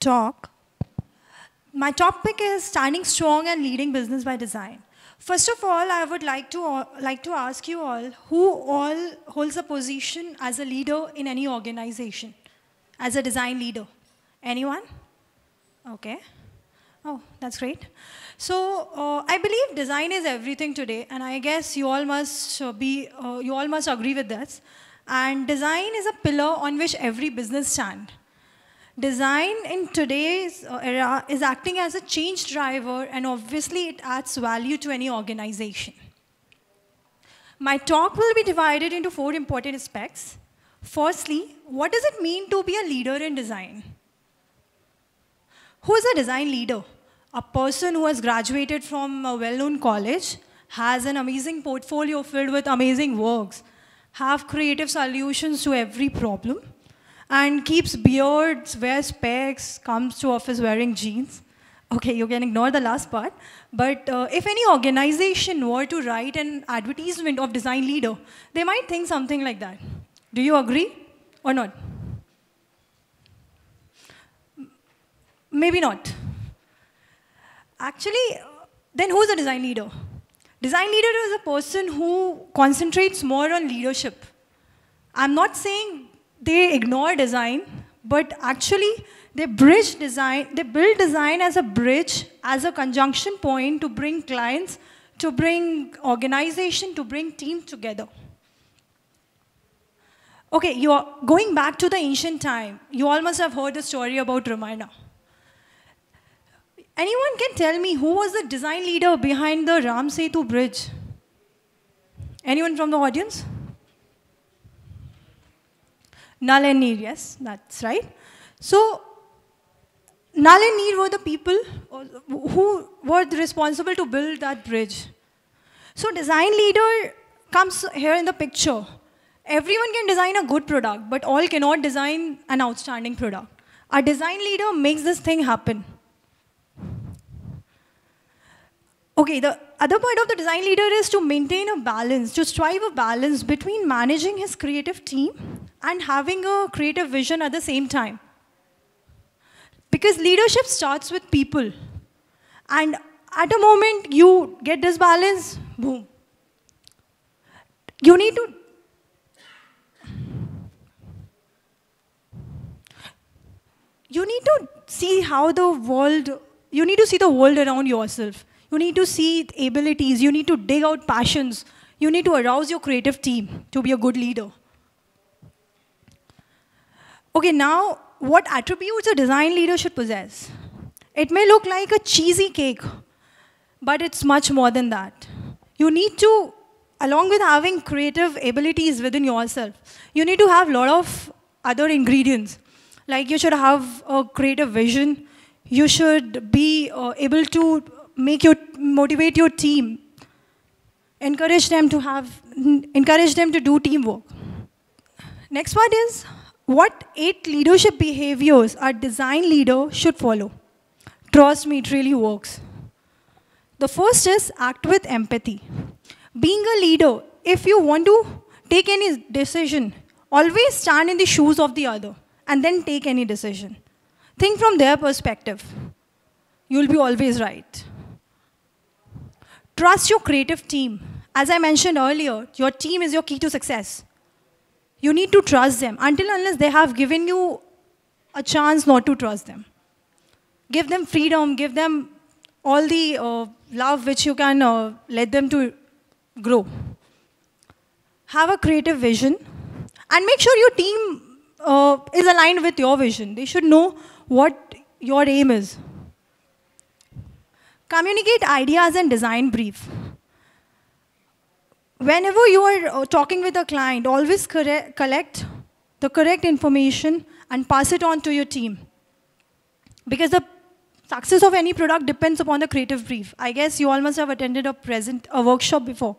talk. My topic is standing strong and leading business by design. First of all, I would like to, like to ask you all, who all holds a position as a leader in any organization? As a design leader? Anyone? Okay. Oh, that's great. So uh, I believe design is everything today, and I guess you all must uh, be, uh, you all must agree with this. And design is a pillar on which every business stands. Design in today's uh, era is acting as a change driver and obviously it adds value to any organization. My talk will be divided into four important aspects. Firstly, what does it mean to be a leader in design? Who is a design leader? A person who has graduated from a well-known college, has an amazing portfolio filled with amazing works, have creative solutions to every problem, and keeps beards, wears specs, comes to office wearing jeans. Okay, you can ignore the last part. But uh, if any organization were to write an advertisement of design leader, they might think something like that. Do you agree or not? Maybe not. Actually, then who's a design leader? Design leader is a person who concentrates more on leadership. I'm not saying they ignore design, but actually they bridge design, they build design as a bridge, as a conjunction point to bring clients, to bring organization, to bring team together. Okay, you are going back to the ancient time. You all must have heard the story about Ramayana. Anyone can tell me who was the design leader behind the Ram Setu bridge? Anyone from the audience? Null and Nir, yes, that's right. So Null and Nir were the people who were responsible to build that bridge. So design leader comes here in the picture. Everyone can design a good product, but all cannot design an outstanding product. A design leader makes this thing happen. Okay, the other part of the design leader is to maintain a balance, to strive a balance between managing his creative team and having a creative vision at the same time. Because leadership starts with people. And at a moment you get this balance, boom. You need to you need to see how the world you need to see the world around yourself. You need to see abilities, you need to dig out passions, you need to arouse your creative team to be a good leader. Okay, now what attributes a design leader should possess? It may look like a cheesy cake, but it's much more than that. You need to, along with having creative abilities within yourself, you need to have a lot of other ingredients. Like you should have a creative vision. You should be uh, able to make your motivate your team. Encourage them to have encourage them to do teamwork. Next one is what eight leadership behaviors a design leader should follow? Trust me, it really works. The first is act with empathy. Being a leader, if you want to take any decision, always stand in the shoes of the other and then take any decision. Think from their perspective. You'll be always right. Trust your creative team. As I mentioned earlier, your team is your key to success. You need to trust them until unless they have given you a chance not to trust them. Give them freedom, give them all the uh, love which you can uh, let them to grow. Have a creative vision and make sure your team uh, is aligned with your vision. They should know what your aim is. Communicate ideas and design brief whenever you are uh, talking with a client, always correct, collect the correct information and pass it on to your team. Because the success of any product depends upon the creative brief. I guess you all must have attended a present a workshop before.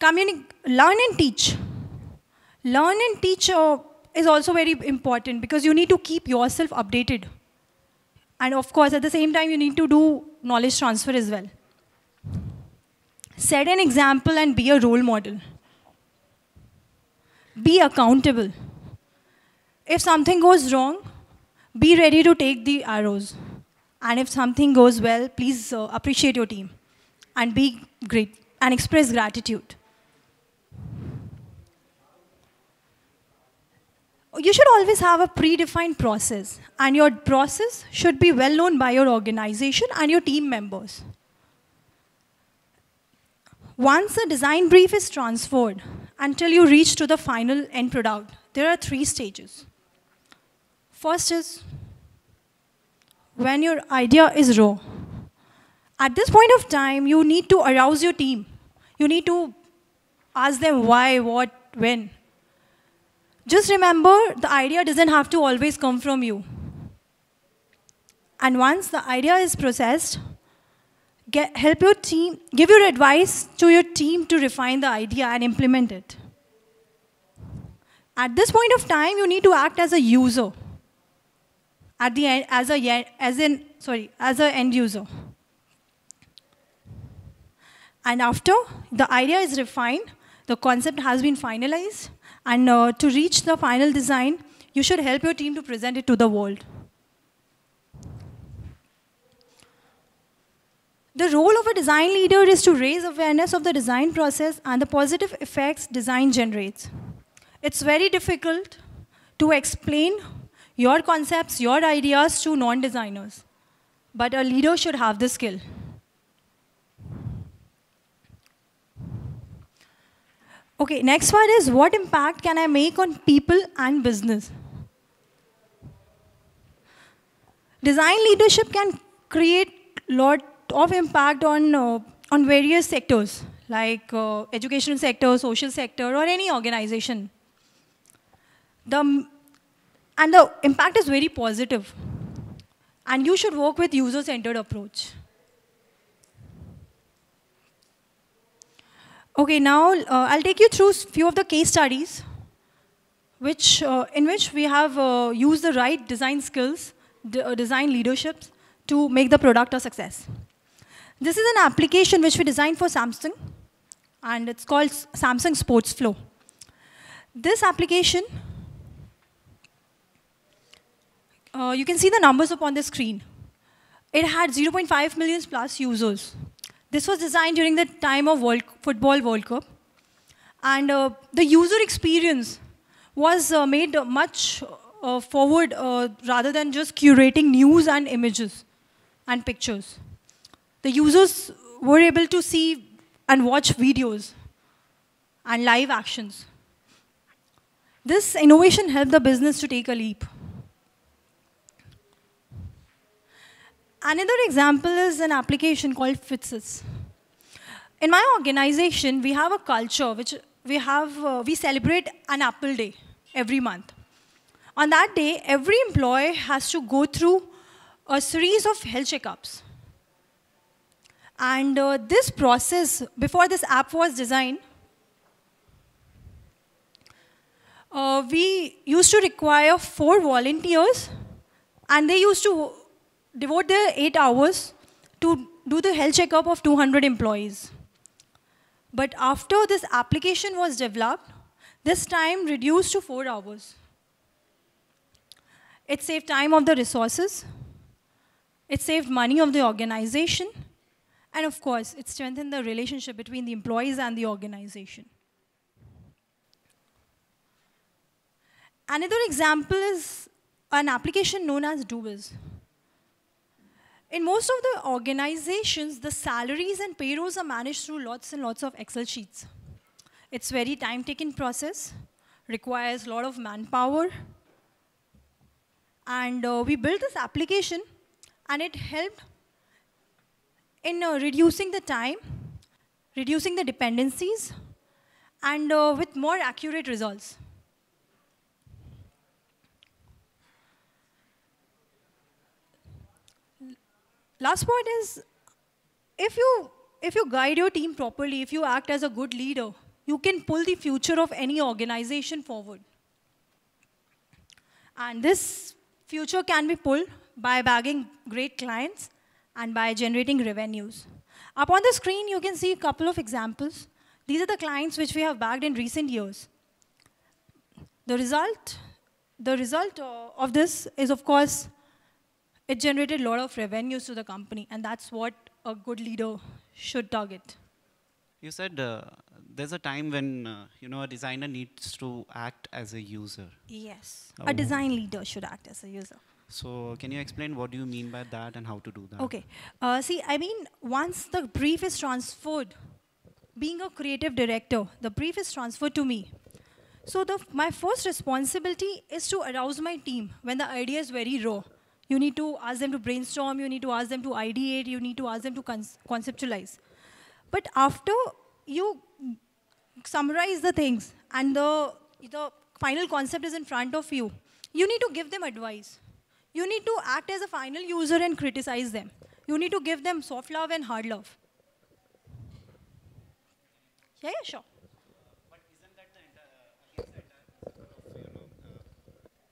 Communi learn and teach. Learn and teach uh, is also very important because you need to keep yourself updated. And of course, at the same time, you need to do knowledge transfer as well. Set an example and be a role model. Be accountable. If something goes wrong, be ready to take the arrows. And if something goes well, please uh, appreciate your team and be great and express gratitude. You should always have a predefined process, and your process should be well known by your organization and your team members. Once a design brief is transferred until you reach to the final end product, there are three stages. First is when your idea is raw. At this point of time, you need to arouse your team. You need to ask them why, what, when. Just remember, the idea doesn't have to always come from you. And once the idea is processed, get, help your team, give your advice to your team to refine the idea and implement it. At this point of time, you need to act as a user. At the end, as a as in sorry, as an end user. And after the idea is refined, the concept has been finalized, and uh, to reach the final design, you should help your team to present it to the world. The role of a design leader is to raise awareness of the design process and the positive effects design generates. It's very difficult to explain your concepts, your ideas to non-designers. But a leader should have the skill. Okay, next one is what impact can I make on people and business? Design leadership can create lot of impact on, uh, on various sectors, like uh, educational sector, social sector, or any organization. The, and the impact is very positive. And you should work with user-centered approach. Okay, now uh, I'll take you through few of the case studies which, uh, in which we have uh, used the right design skills, uh, design leaderships to make the product a success. This is an application which we designed for Samsung, and it's called Samsung Sports Flow. This application, uh, you can see the numbers upon the screen. It had 0.5 million plus users. This was designed during the time of World, Football World Cup. And uh, the user experience was uh, made much uh, forward uh, rather than just curating news and images and pictures the users were able to see and watch videos and live actions. This innovation helped the business to take a leap. Another example is an application called Fitsys. In my organization, we have a culture which we have, uh, we celebrate an Apple Day every month. On that day, every employee has to go through a series of health checkups. And uh, this process, before this app was designed, uh, we used to require four volunteers, and they used to devote their eight hours to do the health checkup of 200 employees. But after this application was developed, this time reduced to four hours. It saved time of the resources. It saved money of the organization. And of course, it strengthened the relationship between the employees and the organization. Another example is an application known as Doers. In most of the organizations, the salaries and payrolls are managed through lots and lots of Excel sheets. It's very time-taking process, requires a lot of manpower, and uh, we built this application, and it helped in uh, reducing the time, reducing the dependencies, and uh, with more accurate results. Last point is, if you, if you guide your team properly, if you act as a good leader, you can pull the future of any organization forward. And this future can be pulled by bagging great clients and by generating revenues. Up on the screen, you can see a couple of examples. These are the clients which we have bagged in recent years. The result, the result uh, of this is, of course, it generated a lot of revenues to the company, and that's what a good leader should target. You said uh, there's a time when uh, you know a designer needs to act as a user. Yes, oh. a design leader should act as a user. So can you explain what do you mean by that and how to do that? Okay. Uh, see, I mean, once the brief is transferred, being a creative director, the brief is transferred to me. So the, my first responsibility is to arouse my team when the idea is very raw. You need to ask them to brainstorm, you need to ask them to ideate, you need to ask them to conceptualize. But after you summarize the things and the, the final concept is in front of you, you need to give them advice you need to act as a final user and criticize them. You need to give them soft love and hard love. Yeah, yeah, sure. Uh,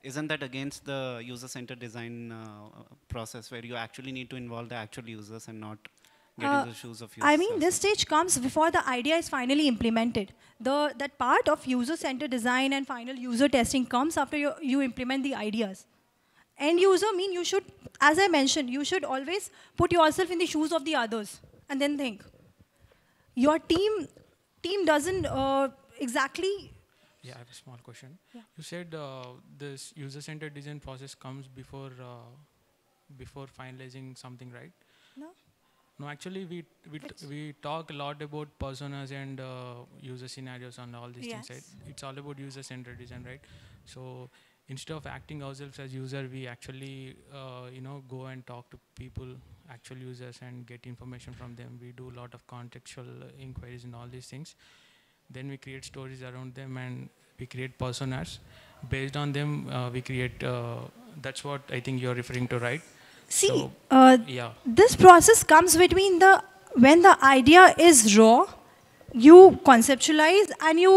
isn't that against the user-centered design uh, process where you actually need to involve the actual users and not get uh, in the shoes of users? I mean, this stage comes before the idea is finally implemented. The That part of user-centered design and final user testing comes after you, you implement the ideas end user mean you should, as I mentioned, you should always put yourself in the shoes of the others and then think. Your team, team doesn't uh, exactly. Yeah, I have a small question. Yeah. You said uh, this user-centered design process comes before uh, before finalizing something, right? No. No, actually, we we we talk a lot about personas and uh, user scenarios and all these yes. things. Right? It's all about user-centered design, right? So instead of acting ourselves as user, we actually uh, you know go and talk to people, actual users, and get information from them. We do a lot of contextual inquiries and all these things. Then we create stories around them and we create personas. Based on them, uh, we create. Uh, that's what I think you're referring to, right? See, so, uh, yeah. This process comes between the when the idea is raw, you conceptualize and you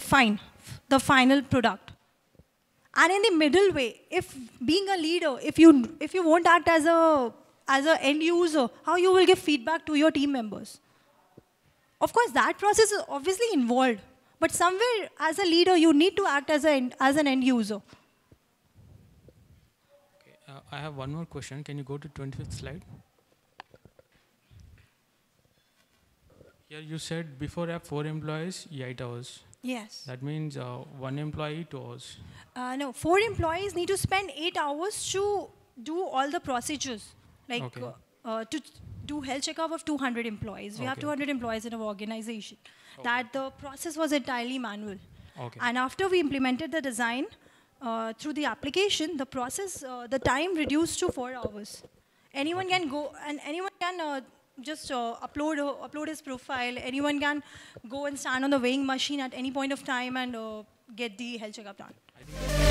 define the final product and in the middle way, if being a leader, if you, if you won't act as a, as an end user, how you will give feedback to your team members? Of course, that process is obviously involved. But somewhere, as a leader, you need to act as, a, as an end user. Okay, uh, I have one more question. Can you go to 25th slide? Here you said before app, four employees, eight hours. Yes. That means uh, one employee two hours. Uh, no, four employees need to spend eight hours to do all the procedures, like okay. uh, uh to do health checkup of 200 employees. We okay. have 200 employees in our organization. Okay. That the process was entirely manual. Okay. And after we implemented the design uh, through the application, the process, uh, the time reduced to four hours. Anyone can go and anyone can just uh, upload uh, upload his profile. Anyone can go and stand on the weighing machine at any point of time and uh, get the health checkup done.